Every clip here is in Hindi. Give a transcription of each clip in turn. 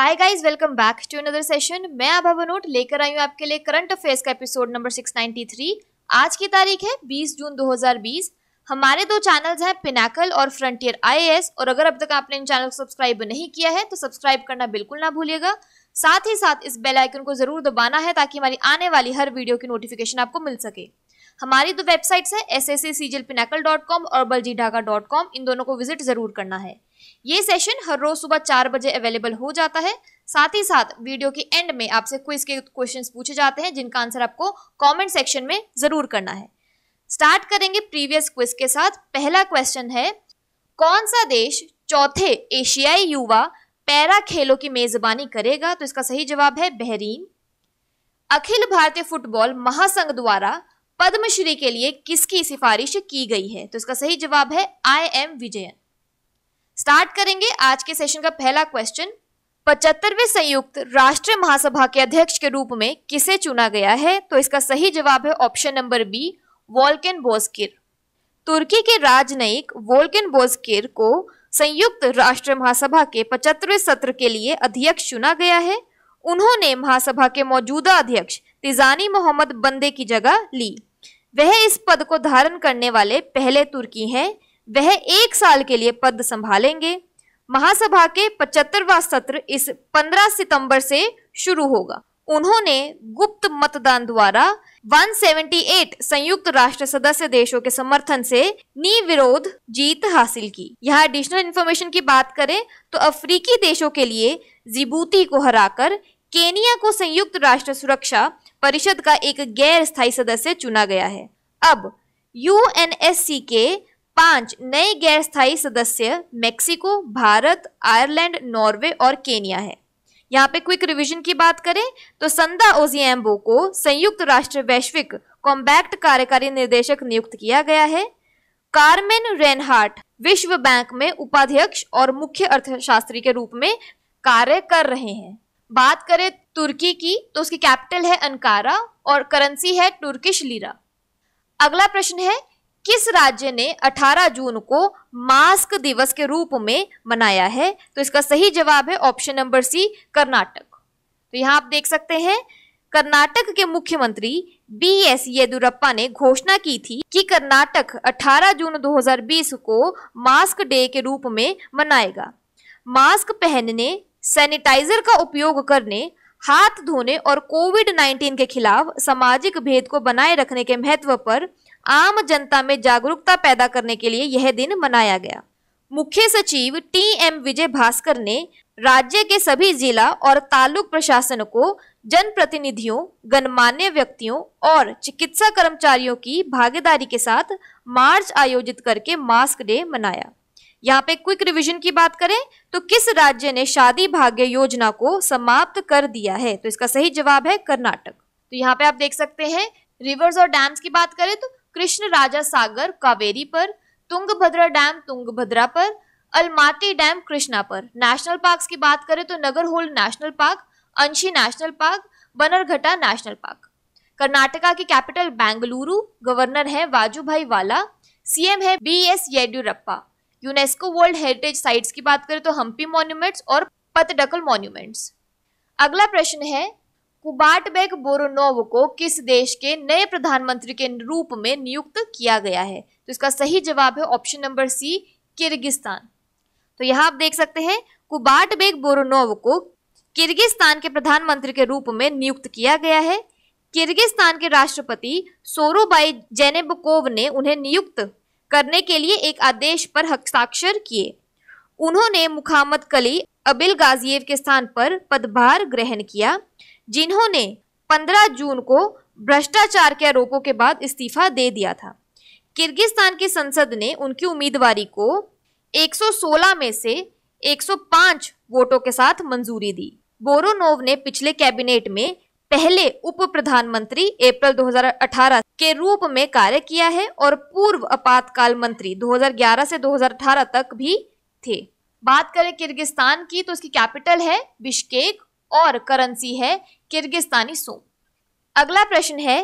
hi guys welcome back to another session मैं आभा बनोट लेकर आई हूँ आपके लिए करंट अफेयर्स का एपिसोड नंबर 693 आज की तारीख है 20 जून 2020 हमारे दो चैनल्स हैं पिनाकल और फ्रंटियर आईएएस और अगर अब तक आपने इन चैनल को सब्सक्राइब नहीं किया है तो सब्सक्राइब करना बिल्कुल ना भूलिएगा साथ ही साथ इस बेल आइकन को जरूर दबाना है ताकि हमारी आने वाली हर वीडियो की नोटिफिकेशन आपको मिल सके हमारी दो वेबसाइट्स हैं S S C Pinnacle dot com और बलजी ढाका डॉट कॉम इन दोनों को विजिट जरूर करना है ये सेशन हर रोज सुबह चार बजे अवेलेबल हो जाता है साथ ही साथ वीडियो के एंड में आपसे क्विज के क्वेश्चंस पूछे जाते हैं जिनका आंसर आपको कमेंट सेक्शन में जरूर करना है स्टार्ट करेंगे प्रीवियस क्विज के साथ पहला क्वेश्चन है कौन सा देश चौथे एशियाई युवा पैरा खेलों की मेजबानी करेगा तो इसका सही जवाब है बहरीन अखिल भारतीय फुटबॉल महासंघ द्वारा पद्मश्री के लिए किसकी सिफारिश की गई है तो इसका सही जवाब है आई एम विजयन स्टार्ट करेंगे आज के सेशन का पहला क्वेश्चन पचहत्तरवे संयुक्त राष्ट्र महासभा के अध्यक्ष के रूप में किसे चुना गया है तो इसका सही जवाब है option number B Volkan Bozkir तुर्की के राजनयिक वोल्केन बोस्किर को संयुक्त राष्ट्र महासभा के पचहत्तरवे सत्र के लिए अध्यक्ष चुना गया है उन्होंने महासभा के मौजूदा अध्यक्ष तिजानी मोहम्मद बंदे की जगह ली वह इस पद को धारण करने वाले पहले तुर्की हैं वह एक साल के लिए पद संभालेंगे महासभा के पचहत्तरवा सत्र इस 15 सितंबर से शुरू होगा उन्होंने गुप्त मतदान द्वारा 178 संयुक्त राष्ट्र सदस्य देशों के समर्थन से निर्विरोध जीत हासिल की यहाँ एडिशनल इन्फॉर्मेशन की बात करें तो अफ्रीकी देशों के लिए जिबूती को हराकर केनिया को संयुक्त राष्ट्र सुरक्षा परिषद का एक गैर स्थायी सदस्य चुना गया है अब यू के पांच नए गैर स्थायी सदस्य मेक्सिको भारत आयरलैंड नॉर्वे और केनिया है यहाँ पे क्विक रिवीजन की बात करें तो संदा ओजीएम्बो को संयुक्त राष्ट्र वैश्विक कॉम्बैक्ट कार्यकारी निर्देशक नियुक्त किया गया है कार्मेन रेनहार्ट विश्व बैंक में उपाध्यक्ष और मुख्य अर्थशास्त्री के रूप में कार्य कर रहे हैं बात करें तुर्की की तो उसकी कैपिटल है अनकारा और करेंसी है टर्किश लीरा अगला प्रश्न है किस राज्य ने 18 जून को मास्क दिवस के रूप में मनाया है तो इसका सही जवाब है ऑप्शन नंबर सी कर्नाटक तो यहाँ आप देख सकते हैं कर्नाटक के मुख्यमंत्री बी एस येदुरप्पा ने घोषणा की थी कि कर्नाटक 18 जून 2020 को मास्क डे के रूप में मनाएगा मास्क पहनने सैनिटाइजर का उपयोग करने हाथ धोने और कोविड 19 के खिलाफ सामाजिक भेद को बनाए रखने के महत्व पर आम जनता में जागरूकता पैदा करने के लिए यह दिन मनाया गया मुख्य सचिव टी एम विजय भास्कर ने राज्य के सभी जिला और तालुक प्रशासन को जनप्रतिनिधियों गणमान्य व्यक्तियों और चिकित्सा कर्मचारियों की भागीदारी के साथ मार्च आयोजित करके मास्क डे मनाया यहाँ पे क्विक रिवीजन की बात करें तो किस राज्य ने शादी भाग्य योजना को समाप्त कर दिया है तो इसका सही जवाब है कर्नाटक तो यहाँ पे आप देख सकते हैं रिवर्स और डैम्स की बात करें तो कृष्ण राजा सागर कावेरी पर तुंगभद्रा डैम तुंगभद्रा पर अलमाती डैम कृष्णा पर नेशनल पार्क की बात करें तो Nagarhole national park Anshi national park Bannerghatta national park Karnataka की कैपिटल बेंगलुरु गवर्नर है वाजूभाई वाला सीएम है B S Yediyurappa UNESCO world heritage sites की बात करें तो हम्पी मॉन्यूमेंट्स और पतडकल मॉन्यूमेंट्स अगला प्रश्न है कुबाटबेक बोरोनोव को किस देश के नए प्रधानमंत्री के रूप में नियुक्त किया गया है तो इसका सही जवाब है ऑप्शन नंबर सी किर्गिस्तान तो यहाँ आप देख सकते हैं कुबाटबेक बोरोनोव को किर्गिस्तान के प्रधानमंत्री के रूप में नियुक्त किया गया है किर्गिस्तान के राष्ट्रपति सोरोबाई जेनेबकोव ने उन्हें नियुक्त करने के लिए एक आदेश पर हस्ताक्षर किए उन्होंने मुखामद कली अबिल गाजियेव के स्थान पर पदभार ग्रहण किया जिन्होंने 15 जून को भ्रष्टाचार के आरोपों के बाद इस्तीफा दे दिया था किर्गिस्तान की संसद ने उनकी उम्मीदवारी को 116 में से 105 वोटों के साथ मंजूरी दी बोरोनोव ने पिछले कैबिनेट में पहले उप प्रधानमंत्री अप्रैल 2018 के रूप में कार्य किया है और पूर्व आपातकाल मंत्री 2011 से 2018 तक भी थे बात करें किर्गिस्तान की तो उसकी कैपिटल है बिश्केक और करेंसी है किर्गिस्तानी सोम अगला प्रश्न है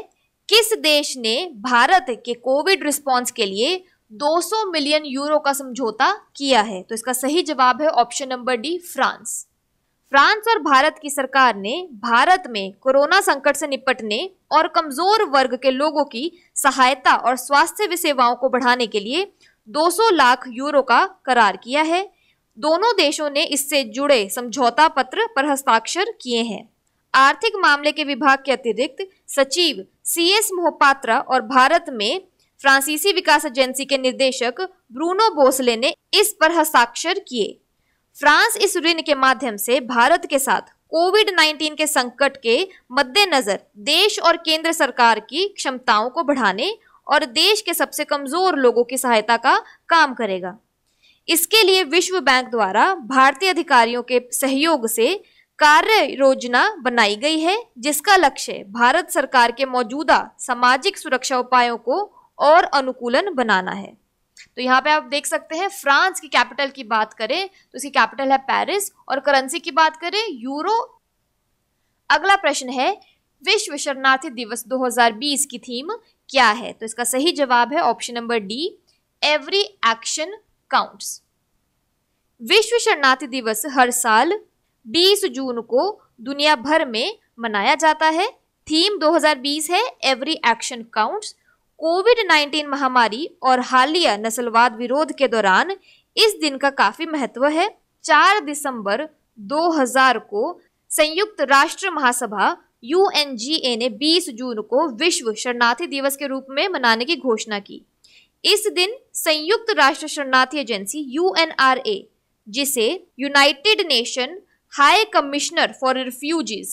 किस देश ने भारत के कोविड रिस्पॉन्स के लिए 200 मिलियन यूरो का समझौता किया है तो इसका सही जवाब है option number D France France और भारत की सरकार ने भारत में कोरोना संकट से निपटने और कमजोर वर्ग के लोगों की सहायता और स्वास्थ्य सेवाओं को बढ़ाने के लिए 200 लाख यूरो का करार किया है दोनों देशों ने इससे जुड़े समझौता पत्र पर हस्ताक्षर किए हैं आर्थिक मामले के विभाग के अतिरिक्त सचिव सी एस मोहपात्रा और भारत में फ्रांसीसी विकास एजेंसी के निर्देशक ब्रूनो बोसले ने इस पर हस्ताक्षर किए फ्रांस इस ऋण के माध्यम से भारत के साथ कोविड 19 के संकट के मद्देनजर देश और केंद्र सरकार की क्षमताओं को बढ़ाने और देश के सबसे कमजोर लोगों की सहायता का काम करेगा इसके लिए विश्व बैंक द्वारा भारतीय अधिकारियों के सहयोग से कार्य योजना बनाई गई है जिसका लक्ष्य भारत सरकार के मौजूदा सामाजिक सुरक्षा उपायों को और अनुकूलन बनाना है तो यहाँ पे आप देख सकते हैं फ्रांस की कैपिटल की बात करें तो इसकी कैपिटल है पेरिस और करेंसी की बात करें यूरो अगला प्रश्न है विश्व शरणार्थी दिवस 2020 की थीम क्या है तो इसका सही जवाब है option number D every action counts विश्व शरणार्थी दिवस हर साल 20 जून को दुनिया भर में मनाया जाता है थीम 2020 है एवरी एक्शन काउंट्स कोविड 19 महामारी और हालिया नस्लवाद विरोध के दौरान इस दिन का काफी महत्व है 4 दिसंबर 2000 को संयुक्त राष्ट्र महासभा यू ने 20 जून को विश्व शरणार्थी दिवस के रूप में मनाने की घोषणा की इस दिन संयुक्त राष्ट्र शरणार्थी एजेंसी यू जिसे United Nation high commissioner for refugees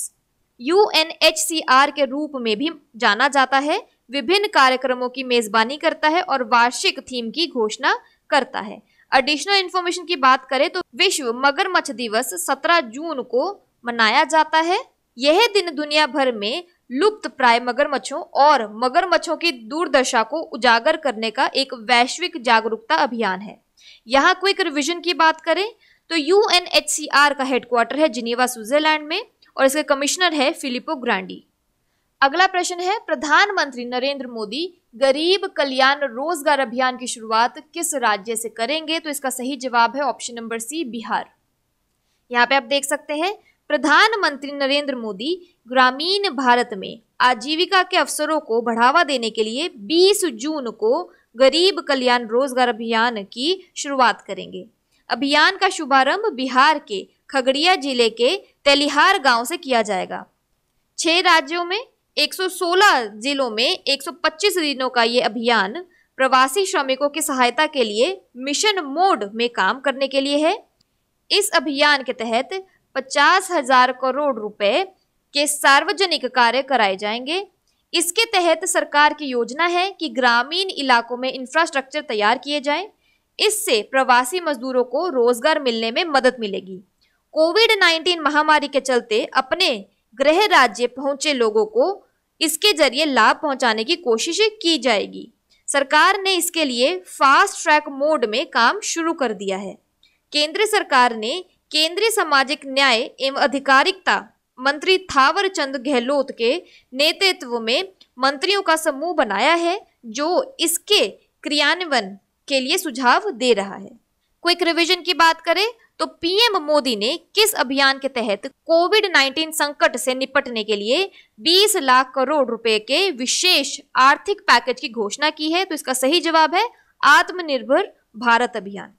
U के रूप में भी जाना जाता है विभिन्न कार्यक्रमों की मेजबानी करता है और वार्षिक थीम की घोषणा करता है एडिशनल इन्फॉर्मेशन की बात करें तो विश्व मगरमच्छ दिवस 17 जून को मनाया जाता है यह दिन दुनिया भर में लुप्त प्राय मगरमच्छों और मगरमच्छों की दुर्दशा को उजागर करने का एक वैश्विक जागरूकता अभियान है यहाँ क्विक रिविजन की बात करें तो यू का हेडक्वार्टर है जिनेवा स्विट्जरलैंड में और इसके कमिश्नर है फिलिपो ग्रांडी अगला प्रश्न है प्रधानमंत्री नरेंद्र मोदी गरीब कल्याण रोजगार अभियान की शुरुआत किस राज्य से करेंगे तो इसका सही जवाब है ऑप्शन नंबर सी बिहार यहाँ पे आप देख सकते हैं प्रधानमंत्री नरेंद्र मोदी ग्रामीण भारत में आजीविका के अवसरों को बढ़ावा देने के लिए 20 जून को गरीब कल्याण रोजगार अभियान की शुरुआत करेंगे अभियान का शुभारंभ बिहार के खगड़िया जिले के तेलिहार गांव से किया जाएगा छह राज्यों में 116 जिलों में 125 दिनों का ये अभियान प्रवासी श्रमिकों की सहायता के लिए मिशन मोड में काम करने के लिए है इस अभियान के तहत पचास हजार करोड़ रुपए के सार्वजनिक कार्य कराए जाएंगे इसके तहत सरकार की योजना है कि ग्रामीण इलाकों में इंफ्रास्ट्रक्चर तैयार किए जाएं इससे प्रवासी मजदूरों को रोजगार मिलने में मदद मिलेगी कोविड 19 महामारी के चलते अपने गृह राज्य पहुंचे लोगों को इसके जरिए लाभ पहुंचाने की कोशिश की जाएगी सरकार ने इसके लिए फास्ट ट्रैक मोड में काम शुरू कर दिया है केंद्र सरकार ने केंद्रीय सामाजिक न्याय एवं अधिकारिकता मंत्री थावर चंद गहलोत के नेतृत्व में मंत्रियों का समूह बनाया है जो इसके क्रियान्वयन के लिए सुझाव दे रहा है क्विक रिवीजन की बात करें तो पीएम मोदी ने किस अभियान के तहत कोविड 19 संकट से निपटने के लिए 20 लाख करोड़ रुपए के विशेष आर्थिक पैकेज की घोषणा की है तो इसका सही जवाब है आत्मनिर्भर भारत अभियान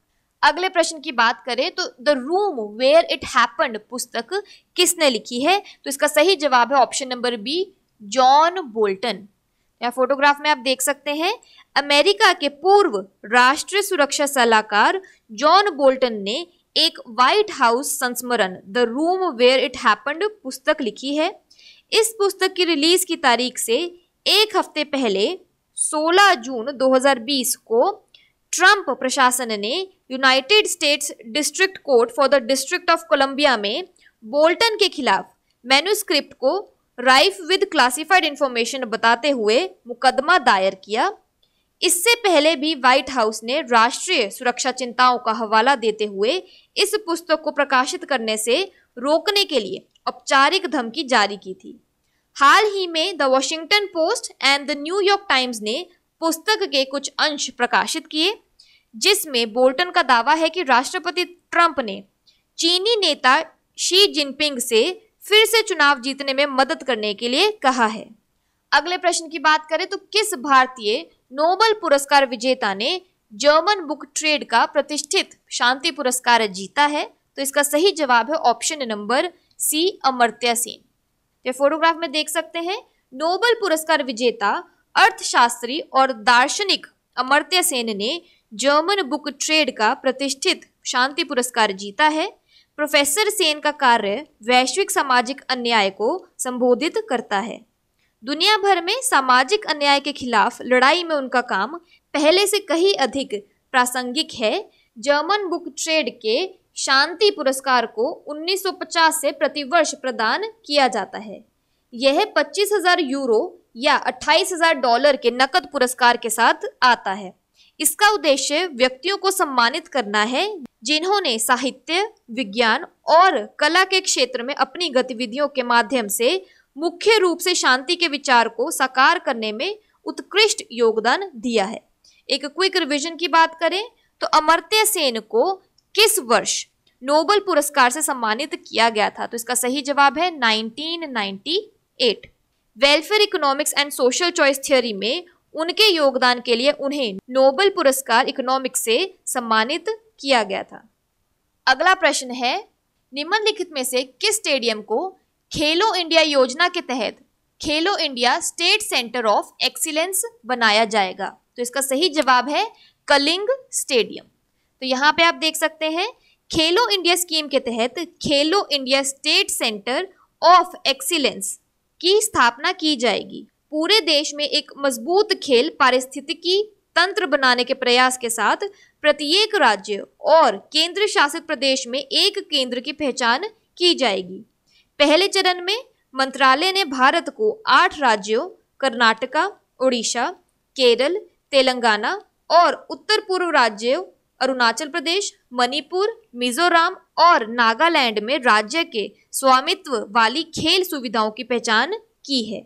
अगले प्रश्न की बात करें तो the room where it happened पुस्तक किसने लिखी है तो इसका सही जवाब है option number B John Bolton या फोटोग्राफ में आप देख सकते हैं अमेरिका के पूर्व राष्ट्रीय सुरक्षा सलाहकार जॉन बोल्टन ने एक व्हाइट हाउस संस्मरण the room where it happened पुस्तक लिखी है इस पुस्तक की रिलीज की तारीख से एक हफ्ते पहले 16 जून 2020 को ट्रंप प्रशासन ने United States district court for the district of Columbia में बोल्टन के खिलाफ मैन्यूस्क्रिप्ट को राइफ विद क्लासिफाइड इंफॉर्मेशन बताते हुए मुकदमा दायर किया इससे पहले भी व्हाइट हाउस ने राष्ट्रीय सुरक्षा चिंताओं का हवाला देते हुए इस पुस्तक को प्रकाशित करने से रोकने के लिए औपचारिक धमकी जारी की थी हाल ही में the Washington Post and the New York Times ने पुस्तक के कुछ अंश प्रकाशित किए जिसमें बोल्टन का दावा है कि राष्ट्रपति ट्रंप ने चीनी नेता शी जिनपिंग से फिर से चुनाव जीतने में मदद करने के लिए कहा है अगले प्रश्न की बात करें तो किस भारतीय नोबल पुरस्कार विजेता ने जर्मन बुक ट्रेड का प्रतिष्ठित शांति पुरस्कार जीता है तो इसका सही जवाब है option number C Amartya Sen तो ये फोटोग्राफ में देख सकते हैं नोबल पुरस्कार विजेता अर्थशास्त्री और दार्शनिक अमर्त्य सेन ने जर्मन बुक ट्रेड का प्रतिष्ठित शांति पुरस्कार जीता है प्रोफेसर सेन का कार्य वैश्विक सामाजिक अन्याय को संबोधित करता है दुनिया भर में सामाजिक अन्याय के खिलाफ लड़ाई में उनका काम पहले से कहीं अधिक प्रासंगिक है जर्मन बुक ट्रेड के शांति पुरस्कार को 1950 से प्रतिवर्ष प्रदान किया जाता है यह 25,000 यूरो या 28,000 डॉलर के नकद पुरस्कार के साथ आता है इसका उद्देश्य व्यक्तियों को सम्मानित करना है जिन्होंने साहित्य विज्ञान और कला के क्षेत्र में अपनी गतिविधियों के माध्यम से मुख्य रूप से शांति के विचार को साकार करने में उत्कृष्ट योगदान दिया है एक क्विक रिविजन की बात करें तो अमर्त्य सेन को किस वर्ष नोबल पुरस्कार से सम्मानित किया गया था तो इसका सही जवाब है 1998 welfare economics and social choice theory में उनके योगदान के लिए उन्हें नोबल पुरस्कार इकोनॉमिक्स से सम्मानित किया गया था अगला प्रश्न है निम्नलिखित में से किस स्टेडियम को खेलो इंडिया योजना के तहत Khelo India state centre of excellence बनाया जाएगा तो इसका सही जवाब है कलिंग स्टेडियम तो यहाँ पे आप देख सकते हैं खेलो इंडिया स्कीम के तहत Khelo India state centre of excellence की स्थापना की जाएगी पूरे देश में एक मजबूत खेल पारिस्थितिकी तंत्र बनाने के प्रयास के साथ प्रत्येक राज्य और केंद्र शासित प्रदेश में एक केंद्र की पहचान की जाएगी पहले चरण में मंत्रालय ने भारत को आठ राज्यों कर्नाटका उड़ीसा केरल तेलंगाना और उत्तर पूर्व राज्यों अरुणाचल प्रदेश मणिपुर मिजोरम और नागालैंड में राज्य के स्वामित्व वाली खेल सुविधाओं की पहचान की है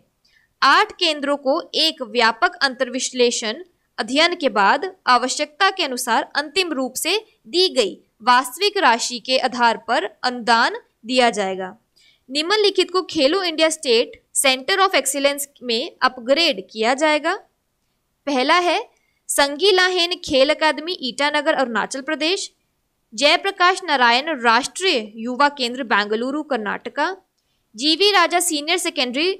आठ केंद्रों को एक व्यापक अंतर्विश्लेषण अध्ययन के बाद आवश्यकता के अनुसार अंतिम रूप से दी गई वास्तविक राशि के आधार पर अनुदान दिया जाएगा निम्नलिखित को Khelo India state centre of excellence में अपग्रेड किया जाएगा पहला है संगी लाहेन खेल अकादमी ईटानगर अरुणाचल प्रदेश जयप्रकाश नारायण राष्ट्रीय युवा केंद्र Bengaluru Karnataka G V Raja senior secondary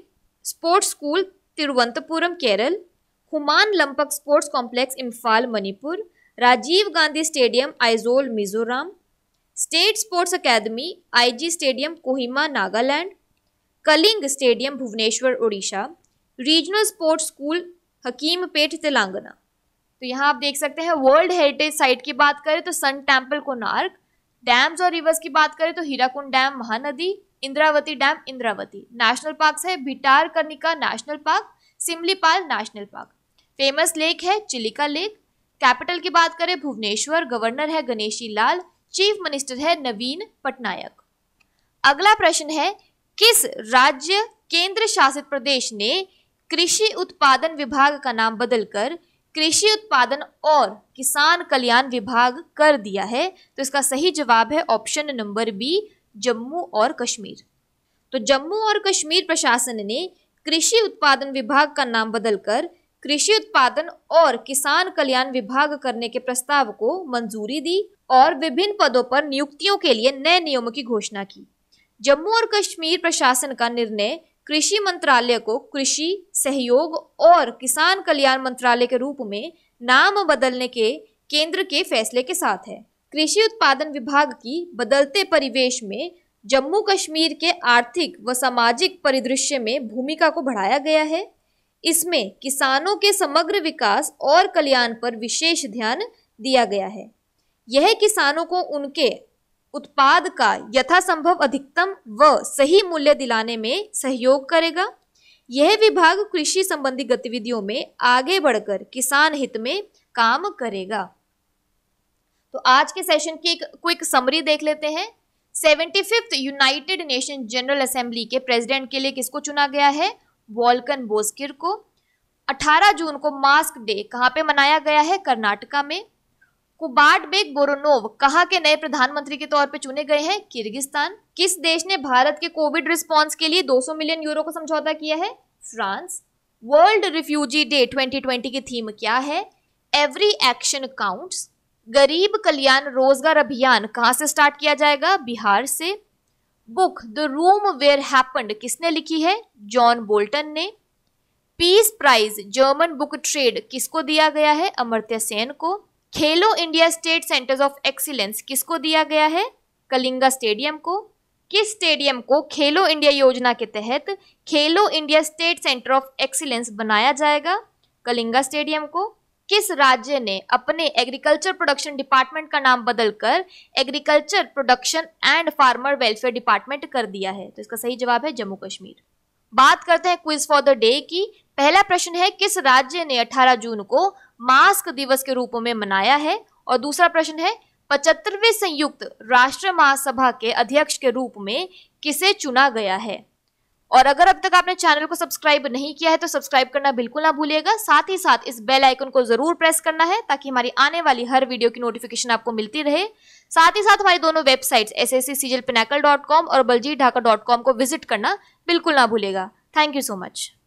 sports school Thiruvananthapuram Kerala Khuman Lampak sports complex Imphal Manipur Rajiv Gandhi stadium Aizawl Mizoram state sports academy IG stadium Kohima Nagaland Kalinga stadium Bhubaneswar Orissa regional sports school Hakimpet Telangana तो यहाँ आप देख सकते हैं वर्ल्ड हेरिटेज साइट की बात करें तो सन टेम्पल कोनार्क डैम्स और रिवर्स की बात करें तो Hirakud dam Mahanadi Indravati dam Indravati national park है Bhitarkanika national park Simlipal national park famous lake है चिलिका लेक कैपिटल की बात करें भुवनेश्वर गवर्नर है गणेशी लाल चीफ मिनिस्टर है नवीन पटनायक अगला प्रश्न है किस राज्य केंद्र शासित प्रदेश ने कृषि उत्पादन विभाग का नाम बदलकर कृषि उत्पादन और किसान कल्याण विभाग कर दिया है तो इसका सही जवाब है ऑप्शन नंबर बी जम्मू और कश्मीर तो जम्मू और कश्मीर प्रशासन ने कृषि उत्पादन विभाग का नाम बदलकर कृषि उत्पादन और किसान कल्याण विभाग करने के प्रस्ताव को मंजूरी दी और विभिन्न पदों पर नियुक्तियों के लिए नए नियमों की घोषणा की जम्मू और कश्मीर प्रशासन का निर्णय कृषि मंत्रालय को कृषि सहयोग और किसान कल्याण मंत्रालय के रूप में नाम बदलने के केंद्र के फैसले के साथ है कृषि उत्पादन विभाग की बदलते परिवेश में जम्मू कश्मीर के आर्थिक व सामाजिक परिदृश्य में भूमिका को बढ़ाया गया है इसमें किसानों के समग्र विकास और कल्याण पर विशेष ध्यान दिया गया है यह किसानों को उनके उत्पाद का यथासंभव अधिकतम व सही मूल्य दिलाने में सहयोग करेगा यह विभाग कृषि संबंधी गतिविधियों में आगे बढ़कर किसान हित में काम करेगा तो आज के सेशन की एक क्विक समरी देख लेते हैं seventy fifth United Nation general assembly के प्रेसिडेंट के लिए किसको चुना गया है वॉल्कन बोस्किर को 18 जून को मास्क डे कहाँ पे मनाया गया है कर्नाटका में कुबाट बेग बोरोनोव कहाँ के नए प्रधानमंत्री के तौर पर चुने गए हैं किर्गिस्तान किस देश ने भारत के कोविड रिस्पॉन्स के लिए 200 मिलियन यूरो का समझौता किया है फ्रांस वर्ल्ड रिफ्यूजी डे 2020 की थीम क्या है एवरी एक्शन काउंट्स गरीब कल्याण रोजगार अभियान कहाँ से स्टार्ट किया जाएगा बिहार से book the room where happened किसने लिखी है जॉन बोल्टन ने peace prize German book trade किसको दिया गया है अमर्त्य सेन को Khelo India state centres of excellence किसको दिया गया है कलिंगा स्टेडियम को किस स्टेडियम को खेलो इंडिया योजना के तहत Khelo India state centre of excellence बनाया जाएगा कलिंगा स्टेडियम को किस राज्य ने अपने एग्रीकल्चर प्रोडक्शन डिपार्टमेंट का नाम बदलकर agriculture production and farmer welfare department कर दिया है तो इसका सही जवाब है जम्मू कश्मीर बात करते हैं क्विज फॉर द डे की पहला प्रश्न है किस राज्य ने 18 जून को मास्क दिवस के रूप में मनाया है और दूसरा प्रश्न है पचहत्तरवें संयुक्त राष्ट्र महासभा के अध्यक्ष के रूप में किसे चुना गया है और अगर अब तक आपने चैनल को सब्सक्राइब नहीं किया है तो सब्सक्राइब करना बिल्कुल ना भूलिएगा साथ ही साथ इस बेल आइकन को जरूर प्रेस करना है ताकि हमारी आने वाली हर वीडियो की नोटिफिकेशन आपको मिलती रहे साथ ही साथ हमारी दोनों वेबसाइट्स एस एस सी और बलजीत ढाका को विजिट करना बिल्कुल ना भूलेगा थैंक यू सो मच